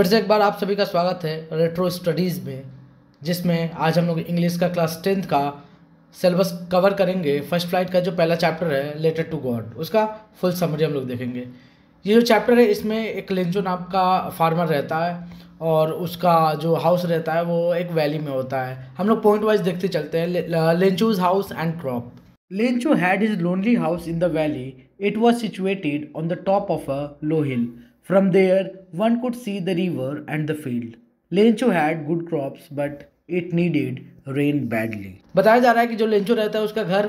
फिर से एक बार आप सभी का स्वागत है रेट्रो स्टडीज़ में जिसमें आज हम लोग इंग्लिश का क्लास टेंथ का सिलेबस कवर करेंगे फर्स्ट फ्लाइट का जो पहला चैप्टर है लेटर टू गॉड उसका फुल समरी हम लोग देखेंगे ये जो चैप्टर है इसमें एक लेंचो नाम का फार्मर रहता है और उसका जो हाउस रहता है वो एक वैली में होता है हम लोग पॉइंट वाइज देखते चलते हैं Lencho's house and crop Lencho had is lonely house in the valley it was situated on the top of a low hill From there, one could see the river and the field. Lencho had good crops, but it needed rain badly बताया जा रहा है कि जो Lencho रहता है उसका घर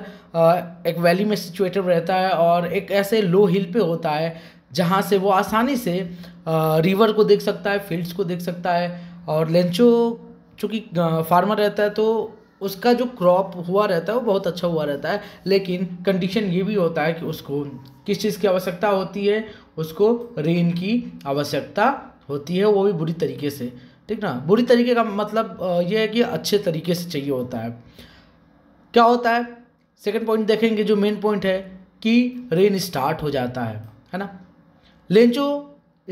एक वैली में सिचुएटेड रहता है और एक ऐसे लो हिल पे होता है जहाँ से वो आसानी से रिवर को देख सकता है फील्ड्स को देख सकता है और लेंचो चूँकि फार्मर रहता है तो उसका जो क्रॉप हुआ रहता है वो बहुत अच्छा हुआ रहता है लेकिन कंडीशन ये भी होता है कि उसको किस चीज़ की आवश्यकता होती है उसको रेन की आवश्यकता होती है वो भी बुरी तरीके से ठीक ना बुरी तरीके का मतलब ये है कि अच्छे तरीके से चाहिए होता है क्या होता है सेकंड पॉइंट देखेंगे जो मेन पॉइंट है कि रेन स्टार्ट हो जाता है है ना लेंचो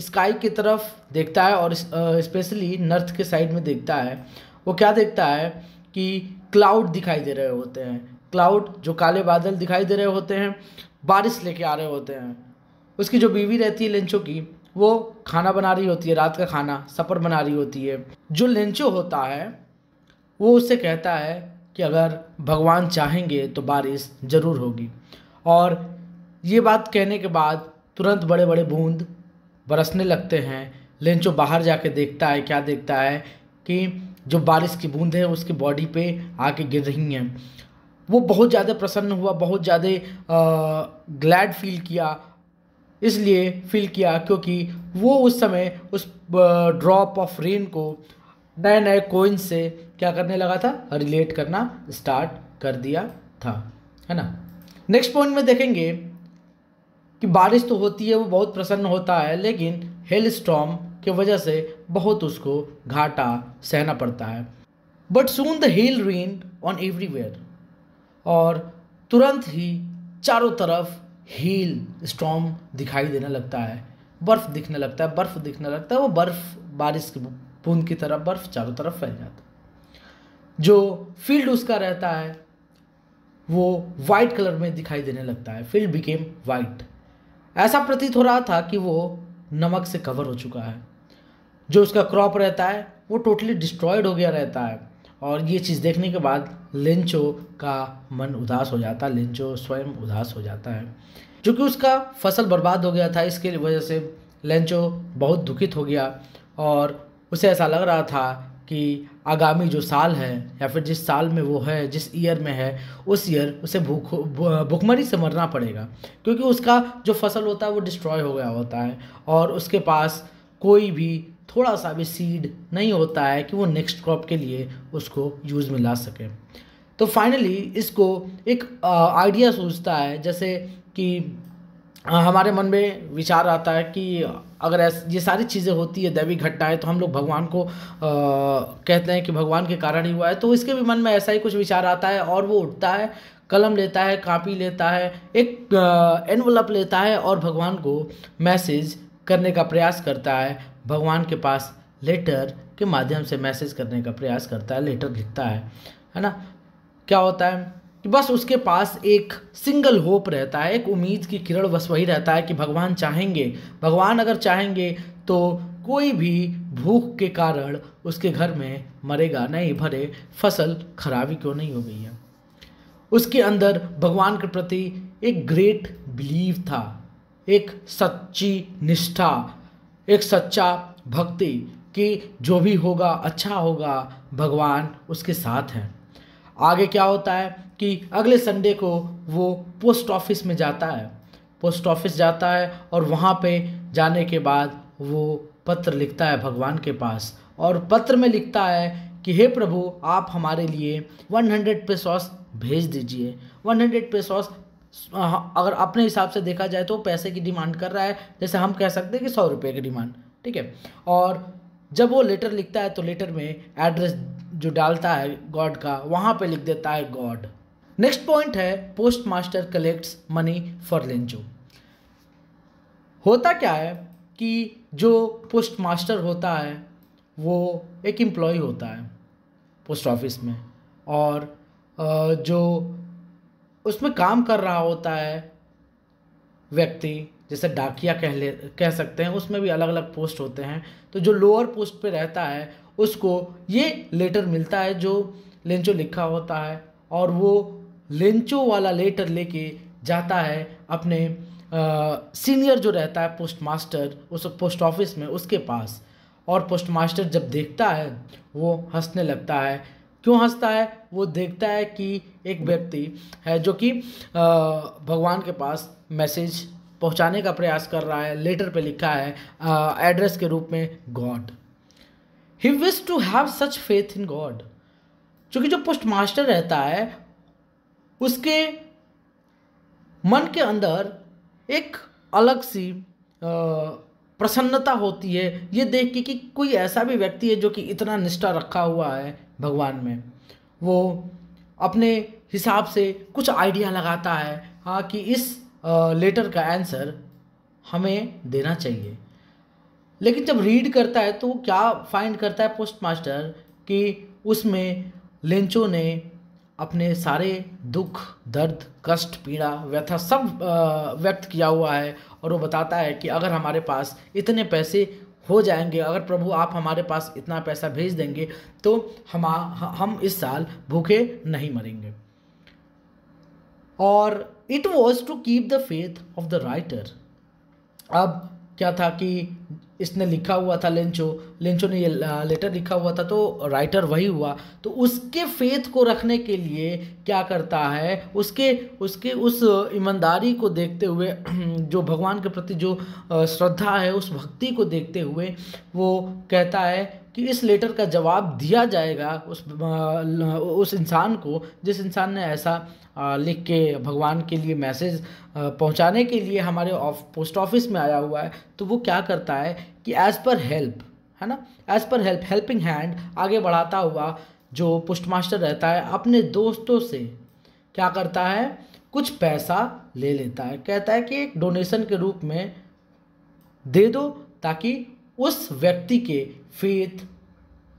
स्काई की तरफ देखता है और स्पेशली नर्थ के साइड में देखता है वो क्या देखता है कि क्लाउड दिखाई दे रहे होते हैं क्लाउड जो काले बादल दिखाई दे रहे होते हैं बारिश लेके आ रहे होते हैं उसकी जो बीवी रहती है लेंचो की वो खाना बना रही होती है रात का खाना सफ़र बना रही होती है जो लेंचो होता है वो उससे कहता है कि अगर भगवान चाहेंगे तो बारिश ज़रूर होगी और ये बात कहने के बाद तुरंत बड़े बड़े बूंद बरसने लगते हैं लेंचो बाहर जाके देखता है क्या देखता है कि जो बारिश की बूंद है उसकी बॉडी पे आके गिर रही हैं वो बहुत ज़्यादा प्रसन्न हुआ बहुत ज़्यादा ग्लैड फील किया इसलिए फील किया क्योंकि वो उस समय उस ड्रॉप ऑफ रेन को नए नए कोइन से क्या करने लगा था रिलेट करना स्टार्ट कर दिया था है ना नेक्स्ट पॉइंट में देखेंगे कि बारिश तो होती है वो बहुत प्रसन्न होता है लेकिन हेल स्टॉम की वजह से बहुत उसको घाटा सहना पड़ता है but soon the hill rain on everywhere और तुरंत ही चारों तरफ हील स्टॉम दिखाई देने लगता है बर्फ़ दिखने लगता है बर्फ़ दिखने लगता है वो बर्फ़ बारिश की बूंद की तरह बर्फ़ चारों तरफ फैल जाता है जो फील्ड उसका रहता है वो वाइट कलर में दिखाई देने लगता है फील्ड बिकेम वाइट ऐसा प्रतीत हो रहा था कि वो नमक से कवर हो चुका है जो उसका क्रॉप रहता है वो टोटली डिस्ट्रॉयड हो गया रहता है और ये चीज़ देखने के बाद लिंचो का मन उदास हो जाता है लिंचो स्वयं उदास हो जाता है क्योंकि उसका फसल बर्बाद हो गया था इसके वजह से लेंचो बहुत दुखित हो गया और उसे ऐसा लग रहा था कि आगामी जो साल है या फिर जिस साल में वो है जिस ईयर में है उस ईयर उसे भूख भूखमरी से मरना पड़ेगा क्योंकि उसका जो फसल होता है वो डिस्ट्रॉय हो गया होता है और उसके पास कोई भी थोड़ा सा भी सीड नहीं होता है कि वो नेक्स्ट क्रॉप के लिए उसको यूज़ में ला सके तो फाइनली इसको एक आइडिया सोचता है जैसे कि हमारे मन में विचार आता है कि अगर ये सारी चीज़ें होती है दैवी घटनाएं तो हम लोग भगवान को आ, कहते हैं कि भगवान के कारण ही हुआ है तो इसके भी मन में ऐसा ही कुछ विचार आता है और वो उठता है कलम लेता है कापी लेता है एक एनवलप लेता है और भगवान को मैसेज करने का प्रयास करता है भगवान के पास लेटर के माध्यम से मैसेज करने का प्रयास करता है लेटर लिखता है है ना क्या होता है कि बस उसके पास एक सिंगल होप रहता है एक उम्मीद की किरण बस वही रहता है कि भगवान चाहेंगे भगवान अगर चाहेंगे तो कोई भी भूख के कारण उसके घर में मरेगा नहीं भरे फसल खराबी क्यों नहीं हो गई है उसके अंदर भगवान के प्रति एक ग्रेट बिलीव था एक सच्ची निष्ठा एक सच्चा भक्ति कि जो भी होगा अच्छा होगा भगवान उसके साथ हैं आगे क्या होता है कि अगले संडे को वो पोस्ट ऑफिस में जाता है पोस्ट ऑफिस जाता है और वहाँ पे जाने के बाद वो पत्र लिखता है भगवान के पास और पत्र में लिखता है कि हे प्रभु आप हमारे लिए 100 पे सॉस भेज दीजिए 100 पे सॉस हाँ, अगर अपने हिसाब से देखा जाए तो पैसे की डिमांड कर रहा है जैसे हम कह सकते हैं कि सौ रुपये की डिमांड ठीक है और जब वो लेटर लिखता है तो लेटर में एड्रेस जो डालता है गॉड का वहाँ पे लिख देता है गॉड नेक्स्ट पॉइंट है post master collects money for Lencho होता क्या है कि जो पोस्ट मास्टर होता है वो एक एम्प्लॉय होता है पोस्ट ऑफिस में और जो उसमें काम कर रहा होता है व्यक्ति जैसे डाकिया कह ले कह सकते हैं उसमें भी अलग अलग पोस्ट होते हैं तो जो लोअर पोस्ट पे रहता है उसको ये लेटर मिलता है जो लेंचो लिखा होता है और वो लेंचो वाला लेटर लेके जाता है अपने सीनियर जो रहता है पोस्ट मास्टर उस पोस्ट ऑफिस में उसके पास और पोस्ट मास्टर जब देखता है वो हंसने लगता है क्यों हंसता है वो देखता है कि एक व्यक्ति है जो कि भगवान के पास मैसेज पहुंचाने का प्रयास कर रहा है लेटर पे लिखा है एड्रेस के रूप में गॉड ही wish to have such faith in God क्योंकि जो पोस्ट मास्टर रहता है उसके मन के अंदर एक अलग सी आ, प्रसन्नता होती है ये देख के कि कोई ऐसा भी व्यक्ति है जो कि इतना निष्ठा रखा हुआ है भगवान में वो अपने हिसाब से कुछ आइडिया लगाता है हाँ कि इस लेटर का आंसर हमें देना चाहिए लेकिन जब रीड करता है तो क्या फाइंड करता है पोस्ट मास्टर कि उसमें लेंचो ने अपने सारे दुख दर्द कष्ट पीड़ा व्यथा सब व्यक्त किया हुआ है और वो बताता है कि अगर हमारे पास इतने पैसे हो जाएंगे अगर प्रभु आप हमारे पास इतना पैसा भेज देंगे तो हम हम इस साल भूखे नहीं मरेंगे और it was to keep the faith of the writer अब क्या था कि इसने लिखा हुआ था लेंचो लेंचो ने ये लेटर लिखा हुआ था तो राइटर वही हुआ तो उसके फेथ को रखने के लिए क्या करता है उसके उसके उस ईमानदारी को देखते हुए जो भगवान के प्रति जो श्रद्धा है उस भक्ति को देखते हुए वो कहता है कि इस लेटर का जवाब दिया जाएगा उस उस इंसान को जिस इंसान ने ऐसा लिख के भगवान के लिए मैसेज पहुंचाने के लिए हमारे ऑफ पोस्ट ऑफिस में आया हुआ है तो वो क्या करता है कि एज़ पर हेल्प है ना as per help helping hand आगे बढ़ाता हुआ जो पोस्ट मास्टर रहता है अपने दोस्तों से क्या करता है कुछ पैसा ले लेता है कहता है कि एक डोनेशन के रूप में दे दो ताकि उस व्यक्ति के फेथ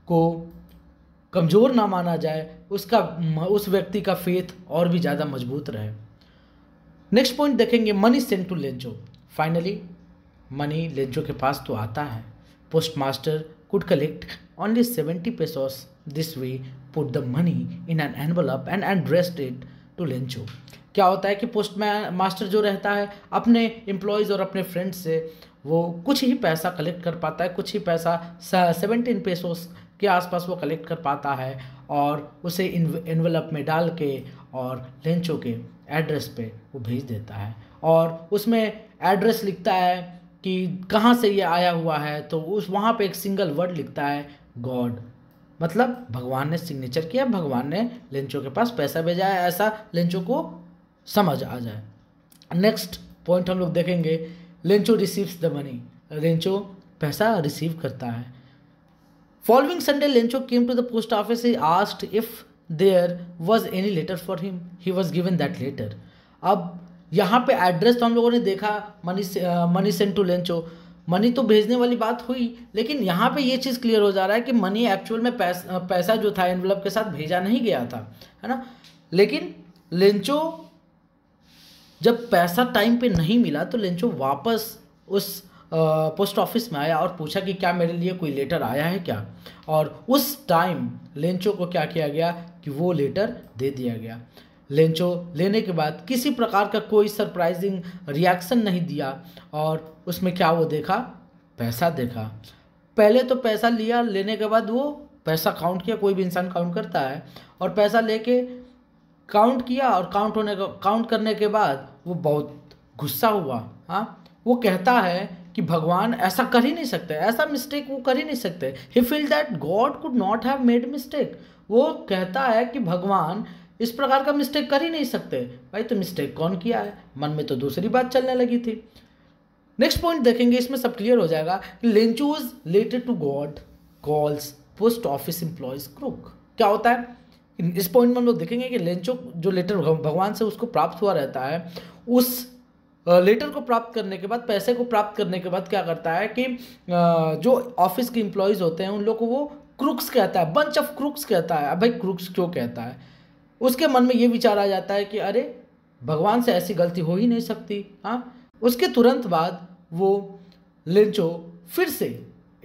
को कमज़ोर ना माना जाए उसका उस व्यक्ति का फेथ और भी ज़्यादा मजबूत रहे नेक्स्ट पॉइंट देखेंगे money sent to Lencho finally money Lencho के पास तो आता है post master could collect only 70 pesos. This way, put the money in an and and addressed it to Lencho क्या होता है कि पोस्ट मास्टर जो रहता है अपने एम्प्लॉयज़ और अपने फ्रेंड्स से वो कुछ ही पैसा कलेक्ट कर पाता है कुछ ही पैसा सेवेंटीन पेसोस के आसपास वो कलेक्ट कर पाता है और उसे इन्वेलप में डाल के और लेंचो के एड्रेस पे वो भेज देता है और उसमें एड्रेस लिखता है कि कहाँ से ये आया हुआ है तो उस वहाँ पे एक सिंगल वर्ड लिखता है गॉड मतलब भगवान ने सिग्नेचर किया भगवान ने लेंचो के पास पैसा भेजा है ऐसा लेंचो को समझ आ जाए नेक्स्ट पॉइंट हम लोग देखेंगे Lencho receives the money Lencho पैसा रिसीव करता है following Sunday Lencho came to the post office he asked if there was any letter for him he was given that letter अब यहाँ पे एड्रेस तो हम लोगों ने देखा मनी से, money send to Lencho money तो भेजने वाली बात हुई लेकिन यहाँ पे ये चीज़ क्लियर हो जा रहा है कि मनी एक्चुअल में पैस, पैसा जो था एनवलप के साथ भेजा नहीं गया था है ना लेकिन लेंचो जब पैसा टाइम पे नहीं मिला तो लेंचो वापस उस पोस्ट ऑफिस में आया और पूछा कि क्या मेरे लिए कोई लेटर आया है क्या और उस टाइम लेंचो को क्या किया गया कि वो लेटर दे दिया गया लेंचो लेने के बाद किसी प्रकार का कोई सरप्राइजिंग रिएक्शन नहीं दिया और उसमें क्या वो देखा पैसा देखा पहले तो पैसा लिया लेने के बाद वो पैसा काउंट किया कोई भी इंसान काउंट करता है और पैसा लेके काउंट किया और काउंट होने का काउंट करने के बाद वो बहुत गुस्सा हुआ हाँ वो कहता है कि भगवान ऐसा कर ही नहीं सकते ऐसा मिस्टेक वो कर ही नहीं सकते he feel that God could not have made mistake वो कहता है कि भगवान इस प्रकार का मिस्टेक कर ही नहीं सकते भाई तो मिस्टेक कौन किया है मन में तो दूसरी बात चलने लगी थी नेक्स्ट पॉइंट देखेंगे इसमें सब क्लियर हो जाएगा Lencho's related to God calls post office employees crook क्या होता है इस पॉइंट में हम लोग देखेंगे कि लेंचो जो लेटर भगवान से उसको प्राप्त हुआ रहता है उस लेटर को प्राप्त करने के बाद पैसे को प्राप्त करने के बाद क्या करता है कि जो ऑफिस के इंप्लॉयज होते हैं उन लोग को वो क्रूक्स कहता है बंच ऑफ क्रूक्स कहता है अब भाई क्रूक्स क्यों कहता है उसके मन में ये विचार आ जाता है कि अरे भगवान से ऐसी गलती हो ही नहीं सकती हाँ उसके तुरंत बाद वो लिंचो फिर से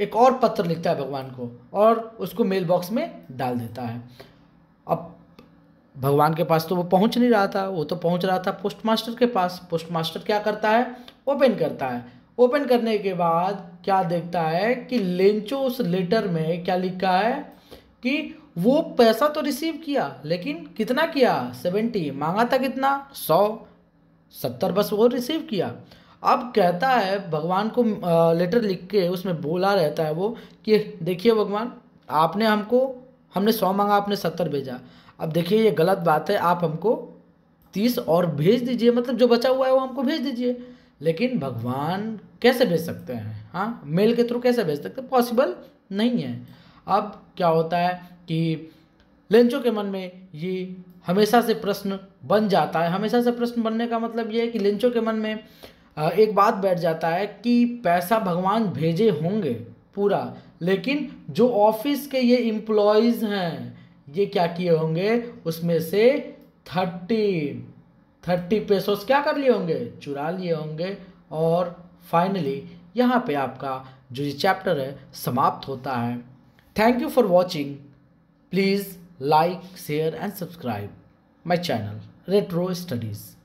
एक और पत्र लिखता है भगवान को और उसको मेल बॉक्स में डाल देता है अब भगवान के पास तो वो पहुंच नहीं रहा था वो तो पहुंच रहा था पोस्टमास्टर के पास पोस्टमास्टर क्या करता है ओपन करता है ओपन करने के बाद क्या देखता है कि लेंचो उस लेटर में क्या लिखा है कि वो पैसा तो रिसीव किया लेकिन कितना किया सेवेंटी मांगा था कितना सौ सत्तर बस वो रिसीव किया अब कहता है भगवान को लेटर लिख के उसमें बोला रहता है वो कि देखिए भगवान आपने हमको हमने सौ मांगा आपने सत्तर भेजा अब देखिए ये गलत बात है आप हमको तीस और भेज दीजिए मतलब जो बचा हुआ है वो हमको भेज दीजिए लेकिन भगवान कैसे भेज सकते हैं हाँ मेल के थ्रू कैसे भेज सकते पॉसिबल नहीं है अब क्या होता है कि लेंचो के मन में ये हमेशा से प्रश्न बन जाता है हमेशा से प्रश्न बनने का मतलब ये है कि लेंचो के मन में एक बात बैठ जाता है कि पैसा भगवान भेजे होंगे पूरा लेकिन जो ऑफिस के ये इम्प्लॉयज हैं ये क्या किए होंगे उसमें से थर्टी थर्टी पेसोस क्या कर लिए होंगे चुरा लिए होंगे और फाइनली यहाँ पे आपका जो ये चैप्टर है समाप्त होता है thank you for watching Please like, share and subscribe my channel Retro Studies.